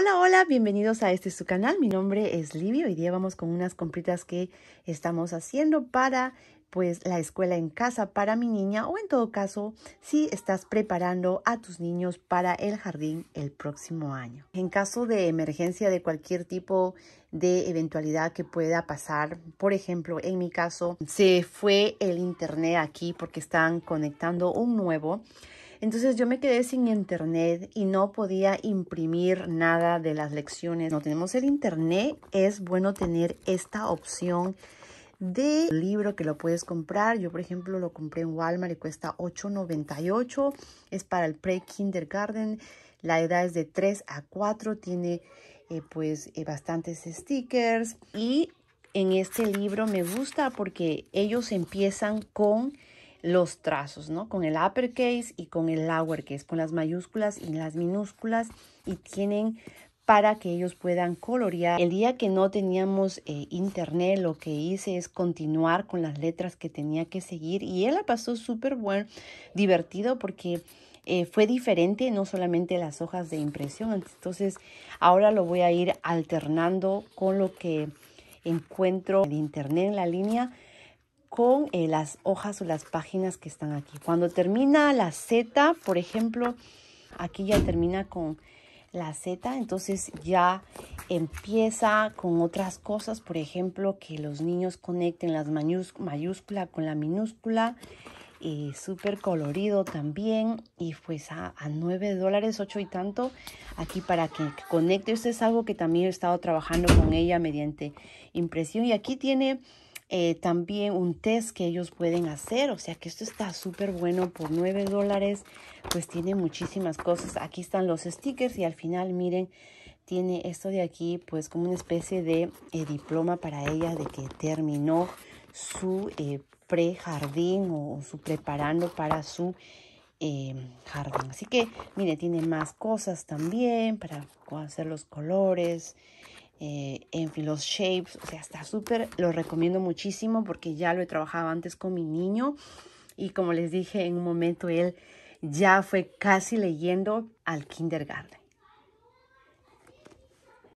Hola, hola, bienvenidos a este su canal. Mi nombre es Livio. Hoy día vamos con unas compritas que estamos haciendo para pues la escuela en casa para mi niña o en todo caso si estás preparando a tus niños para el jardín el próximo año. En caso de emergencia de cualquier tipo de eventualidad que pueda pasar, por ejemplo, en mi caso se fue el internet aquí porque están conectando un nuevo entonces yo me quedé sin internet y no podía imprimir nada de las lecciones. No tenemos el internet, es bueno tener esta opción de libro que lo puedes comprar. Yo, por ejemplo, lo compré en Walmart y cuesta $8.98. Es para el pre-kindergarten. La edad es de 3 a 4. Tiene eh, pues eh, bastantes stickers. Y en este libro me gusta porque ellos empiezan con los trazos, ¿no? Con el uppercase y con el lowercase, con las mayúsculas y las minúsculas y tienen para que ellos puedan colorear. El día que no teníamos eh, internet, lo que hice es continuar con las letras que tenía que seguir y él la pasó súper bueno, divertido porque eh, fue diferente, no solamente las hojas de impresión. Entonces, ahora lo voy a ir alternando con lo que encuentro en internet en la línea con eh, las hojas o las páginas que están aquí. Cuando termina la Z, por ejemplo, aquí ya termina con la Z, entonces ya empieza con otras cosas, por ejemplo, que los niños conecten las mayúscula con la minúscula, eh, súper colorido también, y pues a, a 9 dólares, 8 y tanto, aquí para que conecte, esto es algo que también he estado trabajando con ella mediante impresión, y aquí tiene eh, también un test que ellos pueden hacer. O sea que esto está súper bueno por 9 dólares. Pues tiene muchísimas cosas. Aquí están los stickers y al final miren tiene esto de aquí, pues como una especie de eh, diploma para ella de que terminó su eh, pre jardín o, su preparando para su jardín. Así que, miren, tiene más cosas también para hacer los colores. Eh, en Filos Shapes, o sea, está súper, lo recomiendo muchísimo porque ya lo he trabajado antes con mi niño y como les dije en un momento, él ya fue casi leyendo al kindergarten.